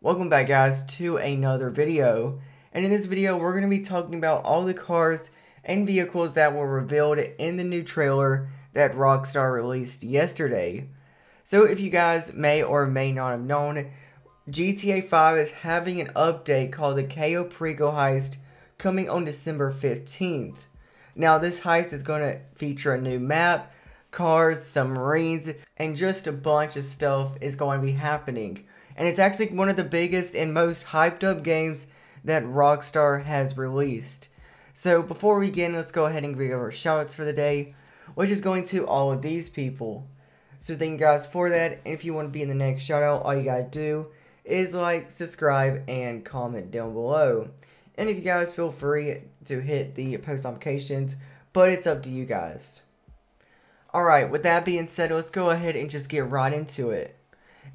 Welcome back guys to another video and in this video we're going to be talking about all the cars and vehicles that were revealed in the new trailer that Rockstar released yesterday. So if you guys may or may not have known, GTA 5 is having an update called the KO Prego Heist coming on December 15th. Now this heist is going to feature a new map, cars, submarines, and just a bunch of stuff is going to be happening and it's actually one of the biggest and most hyped up games that Rockstar has released. So before we begin, let's go ahead and give our shoutouts for the day, which is going to all of these people. So thank you guys for that, and if you want to be in the next shoutout, all you gotta do is like, subscribe, and comment down below. And if you guys feel free to hit the post notifications, but it's up to you guys. Alright, with that being said, let's go ahead and just get right into it.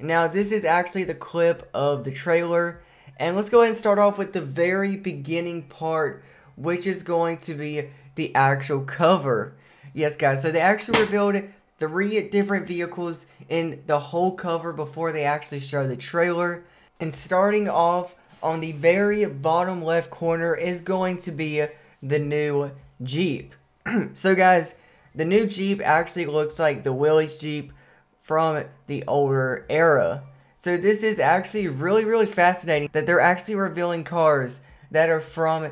Now, this is actually the clip of the trailer. And let's go ahead and start off with the very beginning part, which is going to be the actual cover. Yes, guys, so they actually revealed three different vehicles in the whole cover before they actually show the trailer. And starting off on the very bottom left corner is going to be the new Jeep. so, guys, the new Jeep actually looks like the Willys Jeep from the older era. So this is actually really, really fascinating that they're actually revealing cars that are from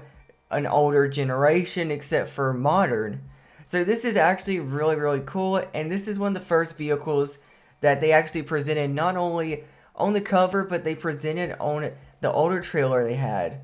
an older generation except for modern. So this is actually really, really cool. And this is one of the first vehicles that they actually presented not only on the cover, but they presented on the older trailer they had.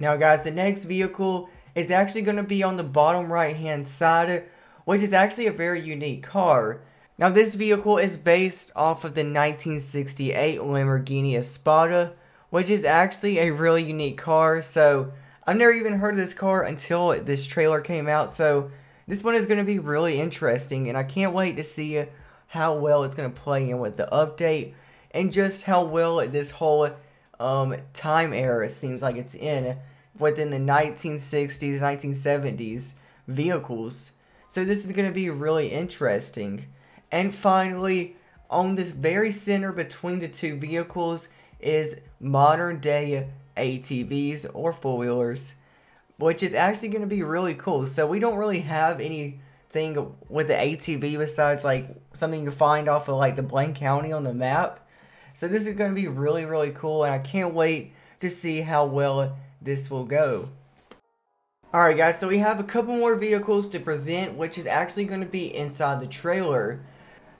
Now guys, the next vehicle is actually going to be on the bottom right hand side, which is actually a very unique car. Now this vehicle is based off of the 1968 Lamborghini Espada, which is actually a really unique car, so I've never even heard of this car until this trailer came out, so this one is going to be really interesting, and I can't wait to see how well it's going to play in with the update, and just how well this whole um, time era seems like it's in within the 1960s, 1970s vehicles. So this is going to be really interesting. And finally, on this very center between the two vehicles is modern day ATVs or four wheelers, which is actually going to be really cool. So we don't really have anything with the ATV besides like something you find off of like the Blaine County on the map. So this is going to be really, really cool, and I can't wait to see how well this will go. Alright guys, so we have a couple more vehicles to present, which is actually going to be inside the trailer.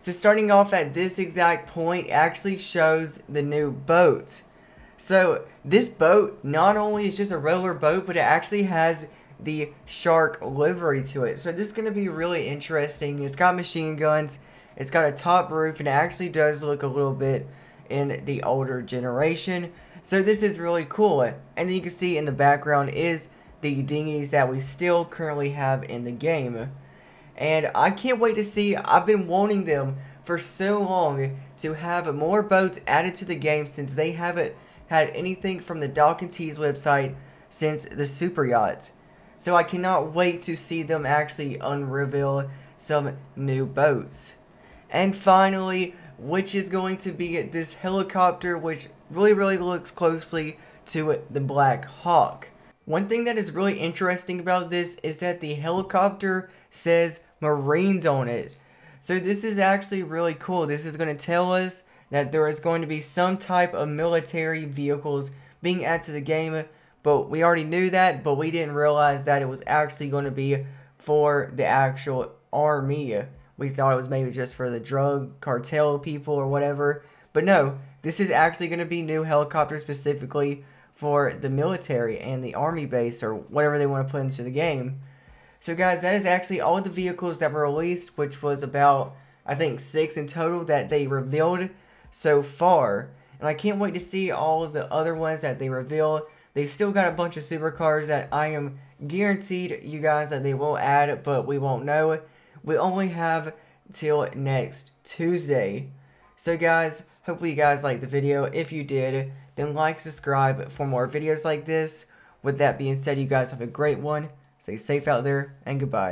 So starting off at this exact point actually shows the new boat. So this boat not only is just a regular boat, but it actually has the shark livery to it. So this is going to be really interesting. It's got machine guns. It's got a top roof and it actually does look a little bit in the older generation. So this is really cool. And then you can see in the background is the dinghies that we still currently have in the game and I can't wait to see. I've been wanting them for so long to have more boats added to the game since they haven't had anything from the Dock and Tees website since the Super Yacht. So I cannot wait to see them actually unreveal some new boats. And finally, which is going to be this helicopter, which really, really looks closely to the Black Hawk. One thing that is really interesting about this is that the helicopter says Marines on it. So this is actually really cool. This is going to tell us that there is going to be some type of military vehicles being added to the game. But we already knew that, but we didn't realize that it was actually going to be for the actual army. We thought it was maybe just for the drug cartel people or whatever. But no, this is actually going to be new helicopters specifically for the military and the army base or whatever they want to put into the game. So, guys, that is actually all the vehicles that were released, which was about, I think, six in total that they revealed so far. And I can't wait to see all of the other ones that they reveal. They've still got a bunch of supercars that I am guaranteed you guys that they will add, but we won't know. We only have till next Tuesday so guys, hopefully you guys liked the video. If you did, then like, subscribe for more videos like this. With that being said, you guys have a great one. Stay safe out there, and goodbye.